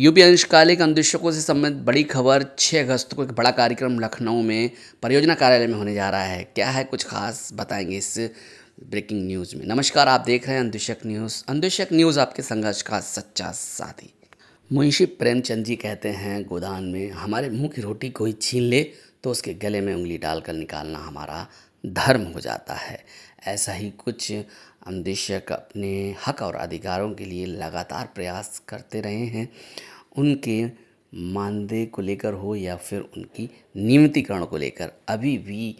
UP अंशकालिक अंदेशकों से संबंधित बड़ी खबर 6 अगस्त को एक बड़ा कार्यक्रम लखनऊ में परियोजना कार्यालय में होने जा रहा है क्या है कुछ खास बताएंगे इस ब्रेकिंग न्यूज़ में नमस्कार आप देख रहे हैं अंदेशक न्यूज़ अंदेशक न्यूज़ आपके संघर्ष का सच्चा साथी मुंशी प्रेमचंद जी कहते हैं गोदान में हमारे मुँह की रोटी कोई छीन ले तो उसके गले में उंगली डालकर निकालना हमारा धर्म हो जाता है ऐसा ही कुछ अन्वेषक अपने हक और अधिकारों के लिए लगातार प्रयास करते रहे हैं उनके मानदेय को लेकर हो या फिर उनकी नियमितीकरण को लेकर अभी भी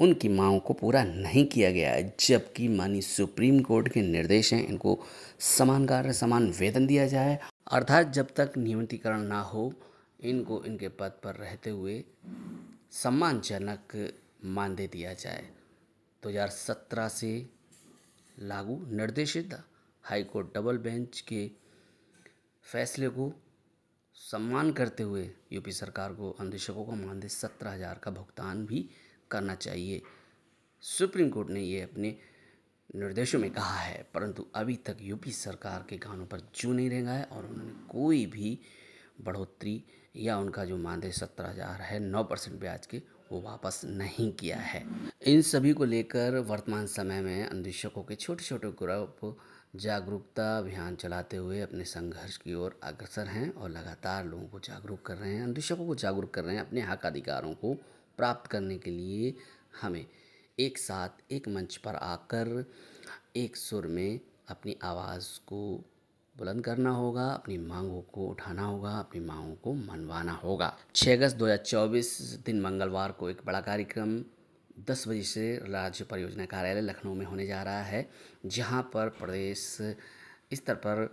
उनकी मांगों को पूरा नहीं किया गया है जबकि मानी सुप्रीम कोर्ट के निर्देश हैं इनको समान कार्य समान वेतन दिया जाए अर्थात जब तक नियमितीकरण ना हो इनको इनके पद पर रहते हुए सम्मानजनक मानदेय दिया जाए 2017 से लागू निर्देशित हाईकोर्ट डबल बेंच के फैसले को सम्मान करते हुए यूपी सरकार को अन्वेषकों को मानदेय सत्रह हज़ार का भुगतान भी करना चाहिए सुप्रीम कोर्ट ने ये अपने निर्देशों में कहा है परंतु अभी तक यूपी सरकार के कानों पर जू नहीं रेंगा है और उन्होंने कोई भी बढ़ोतरी या उनका जो मानदेय सत्रह हज़ार है नौ परसेंट ब्याज के वो वापस नहीं किया है इन सभी को लेकर वर्तमान समय में अन्वेषकों के छोटे छोटे ग्रुप जागरूकता अभियान चलाते हुए अपने संघर्ष की ओर अग्रसर हैं और लगातार लोगों को जागरूक कर रहे हैं अन्वेषकों को जागरूक कर रहे हैं अपने हक अधिकारों को प्राप्त करने के लिए हमें एक साथ एक मंच पर आकर एक सुर में अपनी आवाज़ को बुलंद करना होगा अपनी मांगों को उठाना होगा अपनी मांगों को मनवाना होगा 6 अगस्त 2024 दिन मंगलवार को एक बड़ा कार्यक्रम 10 बजे से राज्य परियोजना कार्यालय लखनऊ में होने जा रहा है जहां पर प्रदेश स्तर पर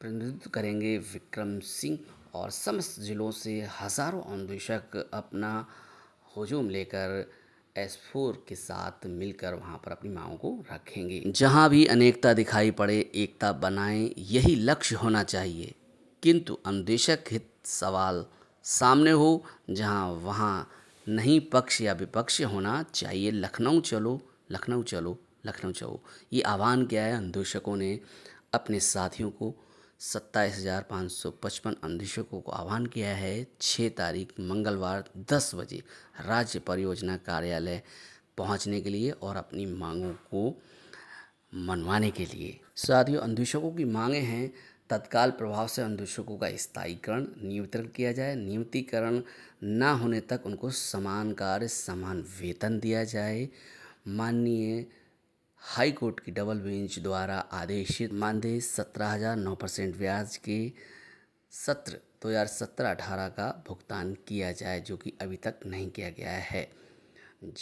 प्रतिनिधित्व करेंगे विक्रम सिंह और समस्त जिलों से हज़ारों अन्वेषक अपना हजूम लेकर एस फोर के साथ मिलकर वहाँ पर अपनी माओ को रखेंगे जहाँ भी अनेकता दिखाई पड़े एकता बनाएं यही लक्ष्य होना चाहिए किंतु अनदेशक हित सवाल सामने हो जहाँ वहाँ नहीं पक्ष या विपक्ष होना चाहिए लखनऊ चलो लखनऊ चलो लखनऊ चलो ये आह्वान किया है अन्वेषकों ने अपने साथियों को सत्ताईस हज़ार पाँच सौ पचपन अन्वेषकों को आह्वान किया है छः तारीख मंगलवार दस बजे राज्य परियोजना कार्यालय पहुंचने के लिए और अपनी मांगों को मनवाने के लिए साथियों अन्वेषकों की मांगें हैं तत्काल प्रभाव से अन्वेषकों का स्थायीकरण नियुक्तरण किया जाए नियुक्तिकरण ना होने तक उनको समान कार्य समान वेतन दिया जाए माननीय हाई कोर्ट की डबल बेंच द्वारा आदेशित मानदेय सत्रह हज़ार नौ परसेंट ब्याज के सत्र दो हज़ार सत्रह अठारह का भुगतान किया जाए जो कि अभी तक नहीं किया गया है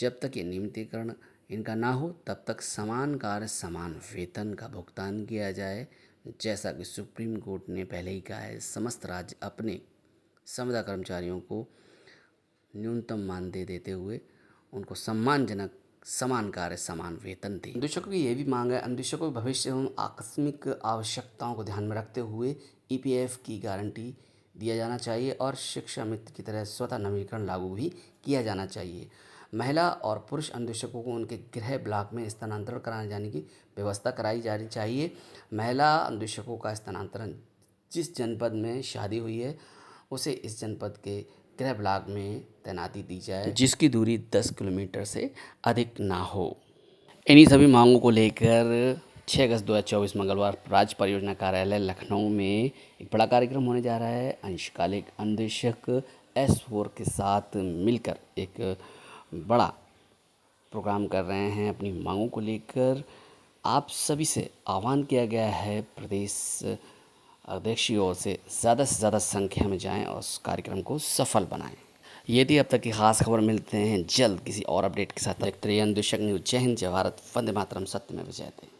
जब तक ये नियमितीकरण इनका ना हो तब तक समान कार्य समान वेतन का भुगतान किया जाए जैसा कि सुप्रीम कोर्ट ने पहले ही कहा है समस्त राज्य अपने समुदाय कर्मचारियों को न्यूनतम मानदेय देते हुए उनको सम्मानजनक समान कार्य समान वेतन दें निदेशकों की यह भी मांग है निदेशकों के भविष्य एवं आकस्मिक आवश्यकताओं को ध्यान में रखते हुए ई e की गारंटी दिया जाना चाहिए और शिक्षा मित्र की तरह स्वतः नवीकरण लागू भी किया जाना चाहिए महिला और पुरुष अन्वेषकों को उनके गृह ब्लॉक में स्थानांतरण कराने जाने की व्यवस्था कराई जानी चाहिए महिला अन्वेषकों का स्थानांतरण जिस जनपद में शादी हुई है उसे इस जनपद के गृह ब्लॉक में तैनाती दी जाए जिसकी दूरी 10 किलोमीटर से अधिक ना हो इन्हीं सभी मांगों को लेकर 6 अगस्त 2024 मंगलवार राज्य परियोजना कार्यालय लखनऊ में एक बड़ा कार्यक्रम होने जा रहा है अंशकालिक अन्वेषक एस फोर के साथ मिलकर एक बड़ा प्रोग्राम कर रहे हैं अपनी मांगों को लेकर आप सभी से आह्वान किया गया है प्रदेश अध्यक्षी ओर से ज़्यादा से ज़्यादा संख्या में जाएँ और उस कार्यक्रम को सफल बनाएँ ये थी अब तक की खास खबर मिलते हैं जल्द किसी और अपडेट के साथ त्रियन दुशक न्यूज जय हिंद जय भारत वंदे मातरम सत्य में विजय